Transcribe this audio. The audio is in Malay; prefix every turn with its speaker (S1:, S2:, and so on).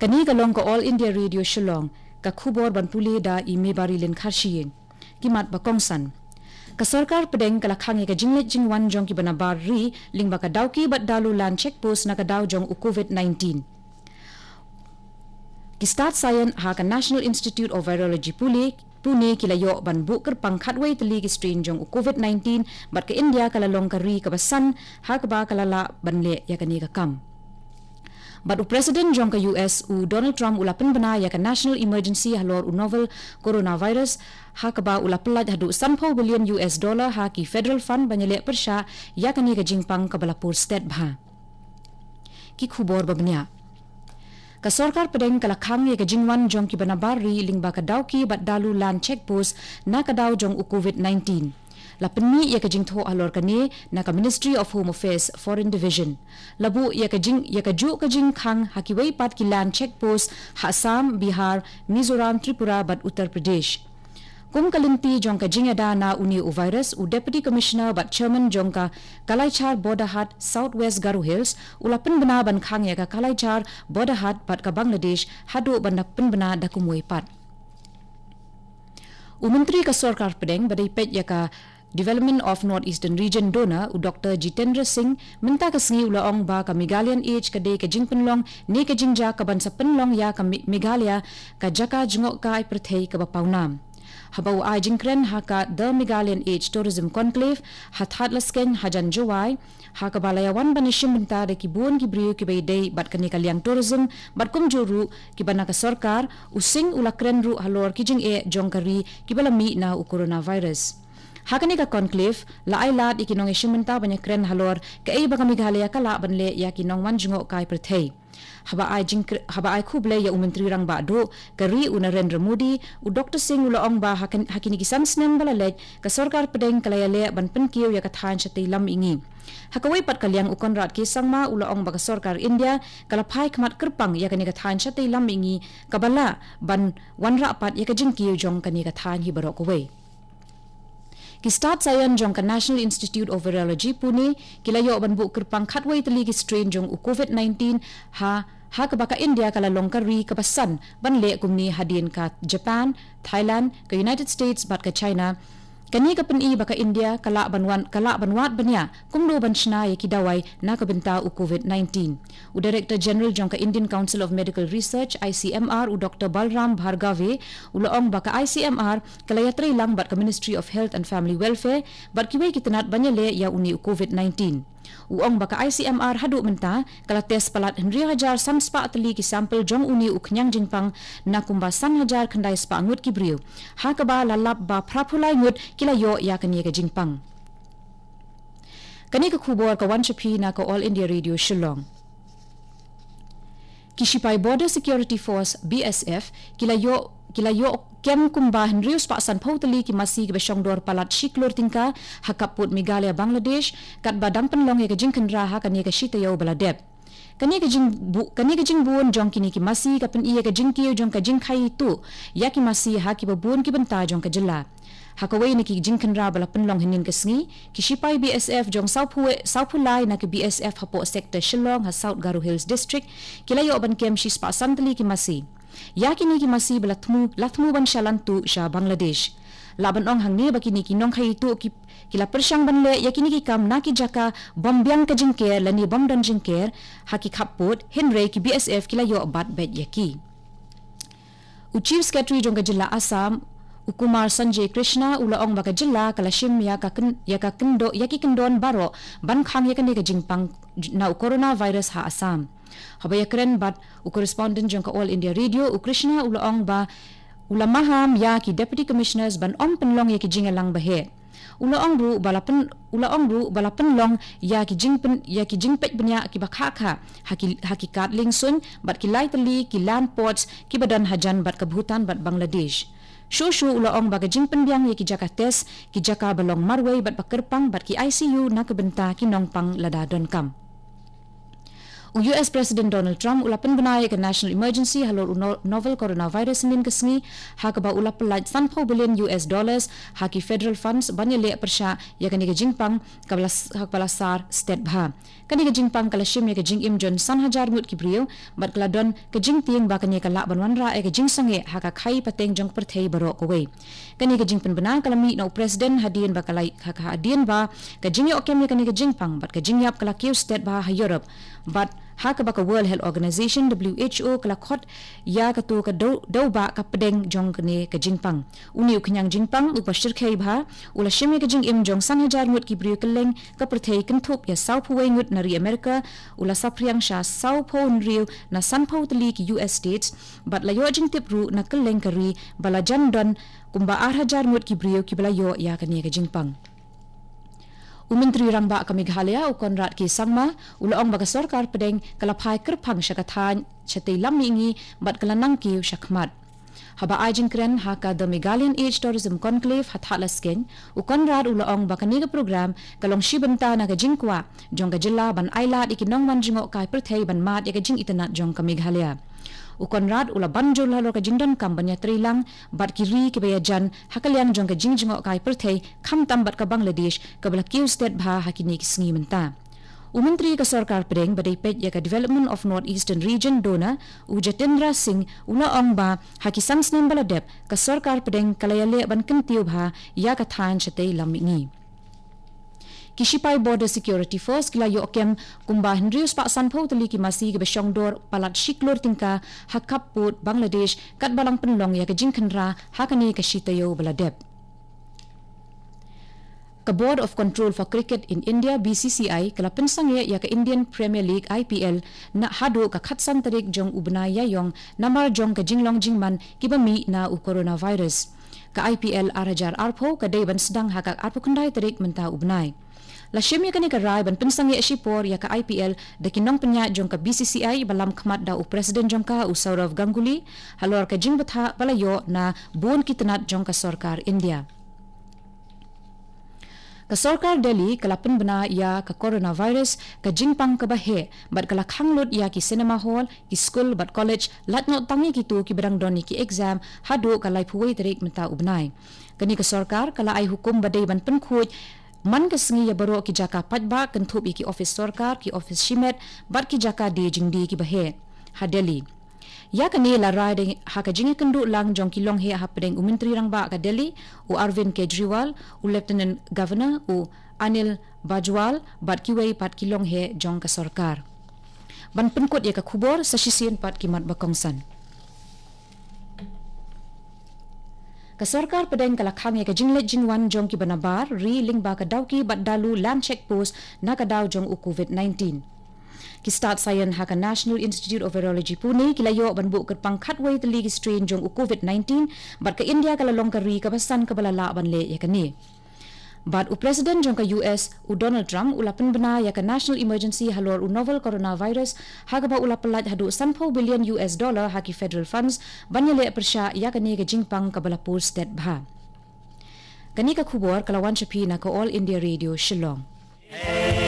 S1: กันนี้ก็ลงก็ All India Radio ชลองกับคู่บอร์บันปุลีดาอีเมบารีเลนคาชียงกิมัดบกองสันกสรการประเด็นกับขังเอกจิงเล็จิงวันจงกิบนาบารรีลิงบักดาวกีบัดดาลูลานเช็คโพสนักดาวจงอุโควิด -19 กิสตาร์ทไซเอนหากับ National Institute of Virology ปุลีปูเนกิลายอบันบุกรปังคัดไว้ตลีกิสตรีนจงอุโควิด -19 บัดกับอินเดียกับลองการีกับสันหากบากับลาบันเลยากันีกับคำ Batu Presiden jong ke US u Donald Trump ulah penbena ya ke National Emergency halor u novel coronavirus ha keba ula pelat hadu sampau bilion US dollar ha ki federal fund banyak persya ya ke ni ke jingpang ke balapur state bha. Ki khubor babnya. Ka sorkar pedeng ke lakang ya ke jingwan jong ki benabari lingba ke dauki bat dalu lan checkpost na ke dau jong u COVID-19 lapni ya ka jingtho alor ka ne na ka ministry of home affairs foreign division labu ya ka jing ya ka ju ka jing khang hakiwei pat ki land check post hasam bihar mizoram tripura bat uttar pradesh kum kalunti jong ka jing na uni u virus u deputy commissioner bat chairman jong ka kalaichar bodahat southwest garu hills ulapin bana ban khang ya ka kalaichar bodahat bat ka bangladesh hadu banapin bana dakumoi pat U Menteri Kesor Karpedeng berdipet yaka Development of Northeastern Region Donor u Dr. Jitendra Singh minta ke sengi ulaong ba ka Megalian Age ke dey ke jing penlong ne ke jing ja ke bansa ya ke Megalia ke jaka jengok ka ay perthei ke bapaunam. Habau ay jing ha ka The Megalian Age Tourism Conclave ha hat hat lesken ha jan jowai ha ke balaya wan banishim minta de ki buon ki briyo ki bayi dey bat ke Negaliang Tourism bat kum juru ki bana ke sorkar u sing ula kren ru halor ki jing e jongkari ki balami na u coronavirus. Terima hakani ka conclave la ai lat ikinong ishimenta e banya kren halor ka ei bagami ghalia kala banle ya kinong manjungo kai prathei haba ai jing haba ai khuble ya umentri rang ba do kari unaren remudi u dr singh ulo ong ba hakini kisam snem bala ka sarkar pedeng kala ya le ban pen kiyo ya ka than chate ingi hakawai pat kalyang ukon rat ki sangma ulo ong ba ka india kalapai kemat khmat kirpang ya kani ka than chate ingi kabala ban wanra pat ya ka jing jong kani ka than hi Kistat sayan jong ka National Institute of Virology puni kilayo ban buk kerpang khatway teli ki strain jong u COVID-19 ha ha ka baka India kala longka ri ka basan ban le kumni hadien ka Japan, Thailand, ka United States bat ka China Kini ke peni baka India kalak banwat kalak banwat benya kumdo banchna ye ya kidawai na ke benta u COVID-19. U Director General Jongka Indian Council of Medical Research ICMR u Dr. Balram Bhargave u loong baka ICMR kalayatri lang bat ke Ministry of Health and Family Welfare bat kiwai kitanat banyale ya uni u COVID-19. Uang baka ICMR haduk menta kala tes pelat Henry Hajar samspa atli ki sampel jong uni uk nyang jingpang na kumba san Hajar kandai spa ngut ki briu. Ha kaba lalap ba prapulai ngut kila yo ya kanye ke jingpang. Kanye ke kubor ka na ka All India Radio Shillong kishipai border security force bsf kilayo kilayo kem kumba hendrius paksan pautali ki masi ke besong dor palat siklor tingka hakaput migalia bangladesh kat badang penlong ke jingken raha kan ke sita yo baladep kan ye jing bu kan ye jing buon jong kini ki masi ka pen iye ke jing kiu jong ka jing khai tu ya ki masi ha ki bu buon ki benta jong ka jella hakawai niki jinkan ra balapan long hinin kasngi ki shipai bsf jong saupu saupu lai na ki bsf hapo sektor shillong ha south garu hills district kilayo ban kem shi spa santali ki masi yakini ki masi balathmu lathmu ban shalantu sya bangladesh laban ong hangne bakini ki nong khai tu ki kila persyang ban le yakini ki kam na ki jaka bom byang ka jing lani bom dan jing care haki khapot henre ki bsf kila yo obat bet yaki uchief secretary jong ka jilla assam Ukumar Sanjay Krishna ulaong baka jilla kalashim ya kakin ya kakindo ya ki kikindon baro ban khang yakani ka jingpang na corona virus ha Assam. haba ya yakren bat u correspondent jong ka all india radio u krishna ong ba maham ya ki deputy commissioners ban om penlong ya ki jingalang bahe ulaong bu balapen ong bu balapen long ya ki jing pen ya ki jingpet banya ki bakha kha haki hakikat lingsun bat ki lightly ki ports ki badan hajan bat kebhutan bat bangladesh Shoshu uloong baga jing penbiang ye jaka tes, kijaka belong marway bat pakerpang bat ki ICU na kebenta kinongpang lada donkam. kam. US President Donald Trump ulapan benar ke national emergency halor novel coronavirus ini kesmi hakaba ulapan lagi sanpau bilion US dollars haki federal funds banyak leh persia ya kan? kini kejingpang kabelas hakbalas sar state bah kini kejingpang kalashim ya kejing im John San Hajar mut kibrio bat kladon kejing tiang bakanya kalak banwanra ya e kejing sange hakakai pateng jong perthei baru kowe kini kejing pun benar kalami no president hadian bakalai hakah hadian ba kejing ya okem ya kini kejingpang bat kejing yap kalakiu state bah ha Europe bat hak baka World Health Organization WHO kala khot ya ka tu ka do ba ka pedeng jong ne ka jingpang uni u khnyang jingpang u pasir khai bha u la shimi ka jing im jong sang hajar ya ngut ki bri ka leng ka prthei kin thop ya south way ngut na ri america u la sa priang sha south pole riu na san pole li ki us states but la yo jing tip ru na ka leng ka ri bala jan don kumba ar hajar ngut ki bri ki bala yo ya ka ne ka jingpang U Menteri Rangba ke Meghalaya u Konrad ki Sangma u loong baga sorkar pedeng kalapai kerpang syakathan cetai lam ingi bat kelanang kiw syakmat. Haba ajin keren haka The Meghalian Age Tourism Conclave hat hat lasken u Konrad u loong baka niga program kalong shibenta naga jingkwa jongga jela ban ailat ikinong manjingok kai perthei ban mat yaga jing itanat jongka Meghalaya. Meghalaya ukon rat ula banjol halo ka jingdon kambanya trilang bat kiri ke bayajan hakalyang jong ka jingjingo kai perthe kham tam bat ka bangladesh ke bla kiu state bha hakini ki singi menta u menteri ka sarkar preng bade pet ya development of north eastern region dona u jatendra singh ula ong ba haki sams nem bala dep ka sarkar preng kalayale ban kentiu bha ya ka than chate lamingi kishipai border security force kila yokem kumba hendrius pak sanpo teli ki masi ke besong palat siklor tingka hakap put bangladesh kat balang penlong ya ke jingkhenra hakani ke sitayo beladep ke Board of Control for Cricket in India BCCI kala pensang ya ya ke Indian Premier League IPL na hadu ka khatsan tarik jong ubna ya yong namar jong ke jinglong jingman kibami na u coronavirus ka IPL arajar arpo ka deban sedang hakak arpo kendai tarik menta ubnai. La shemia kani ka rai ban pinsang ya shipor ya ka IPL da kinong penya jong ka BCCI balam khmat da u president jong ka u Saurav Ganguly halor ka jing batha bala yo na bon kitnat jong ka sarkar India. Ka sarkar Delhi kalapin bana ya ka coronavirus ka jing pang ka bahe bat kala khanglut ya ki cinema hall ki school bad college lat no tangi ki tu ki berang doni ki exam hadu ka life way terik menta ubnai. Kini ke sarkar kala ai hukum badai ban penkhuj man ka sngi ya baru ki jaka patba kan ki ofis sorkar ki ofis shimet bar ki jaka de jing di ki bahe Hadeli. delhi ya ka ni la raide ha ka jing lang jong ki long he ha pedeng umintri rang ba ka delhi u arvin kejriwal u lieutenant governor u anil bajwal bar ki wei pat ki long he jong ka sarkar ban pinkot ya ka khubor sashisin pat ki mat ba kongsan ke pedang pedain ke lakhang ke jinglet jingwan jong ki banabar ri lingba ka dauki bat dalu land check post na ka dau jong u covid 19 ki start sayan ha national institute of virology pune ki layo ban bu ker pangkat wei te league strain jong u covid 19 bat ke india ka lalong ka ri ka basan ka bala ban le ye Bad u Presiden jangka US, u Donald Trump ulah penbena ya ke National Emergency halor u novel coronavirus hagaba ulah pelat hadu 100 bilion US dollar haki federal funds banyak lek persia ya ke nega jingpang kabalapur state Bah. Kani ke kubur kalawan cepi na All India Radio Shillong. Hey.